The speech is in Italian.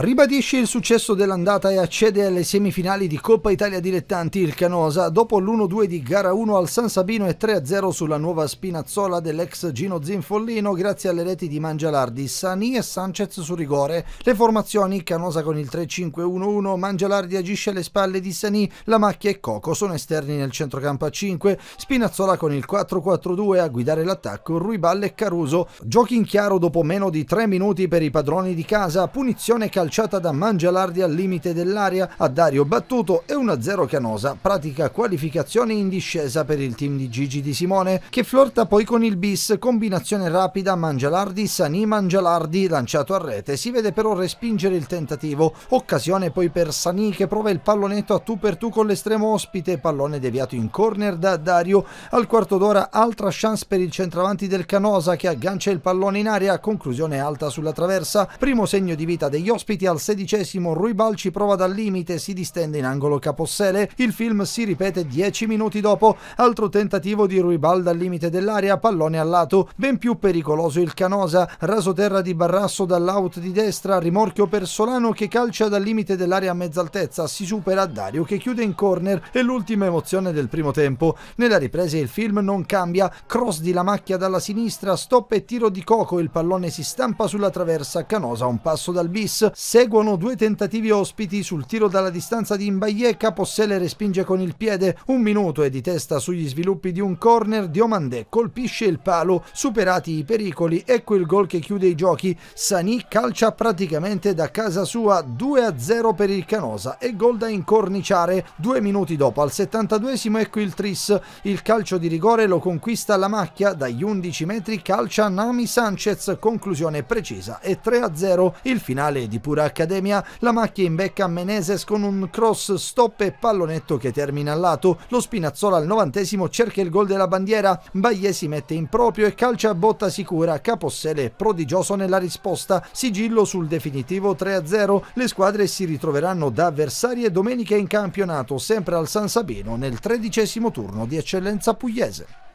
Ribadisce il successo dell'andata e accede alle semifinali di Coppa Italia Dilettanti il Canosa dopo l'1-2 di gara 1 al San Sabino e 3-0 sulla nuova spinazzola dell'ex Gino Zinfollino grazie alle reti di Mangialardi, Sani e Sanchez su rigore. Le formazioni Canosa con il 3-5-1-1, Mangialardi agisce alle spalle di Sani, La Macchia e Coco sono esterni nel centrocampo a 5, Spinazzola con il 4-4-2 a guidare l'attacco Ruiballe e Caruso. Giochi in chiaro dopo meno di 3 minuti per i padroni di casa, punizione calciata calciata da Mangialardi al limite dell'area a Dario Battuto e 1-0 Canosa, pratica qualificazione in discesa per il team di Gigi Di Simone che flirta poi con il bis, combinazione rapida Mangialardi-Sani Mangialardi lanciato a rete, si vede però respingere il tentativo, occasione poi per Sani che prova il pallonetto a tu per tu con l'estremo ospite, pallone deviato in corner da Dario, al quarto d'ora altra chance per il centravanti del Canosa che aggancia il pallone in aria, conclusione alta sulla traversa, primo segno di vita degli ospiti minuti al sedicesimo Rui Balci prova dal limite, si distende in angolo Capossele, il film si ripete dieci minuti dopo, altro tentativo di Ruibal dal limite dell'area, pallone al lato, ben più pericoloso il Canosa, raso terra di Barrasso dall'out di destra, rimorchio per Solano che calcia dal limite dell'area a mezz'altezza, si supera Dario che chiude in corner e l'ultima emozione del primo tempo. Nella ripresa il film non cambia, cross di la macchia dalla sinistra, stop e tiro di Coco, il pallone si stampa sulla traversa, Canosa un passo dal bis, Seguono due tentativi ospiti sul tiro dalla distanza di Imbaye, Capossele respinge con il piede, un minuto e di testa sugli sviluppi di un corner, Diomandè colpisce il palo, superati i pericoli, ecco il gol che chiude i giochi, Sani calcia praticamente da casa sua 2-0 per il Canosa e gol da incorniciare, due minuti dopo al 72esimo ecco il tris, il calcio di rigore lo conquista la macchia, dagli 11 metri calcia Nami Sanchez, conclusione precisa e 3-0 il finale di Sivakapura Accademia, la macchia in imbecca Meneses con un cross stop e pallonetto che termina al lato. Lo Spinazzola al novantesimo cerca il gol della bandiera, Baie si mette in proprio e calcia a botta sicura. Capossele è prodigioso nella risposta, sigillo sul definitivo 3-0. Le squadre si ritroveranno da avversarie domenica in campionato, sempre al San Sabino nel tredicesimo turno di eccellenza pugliese.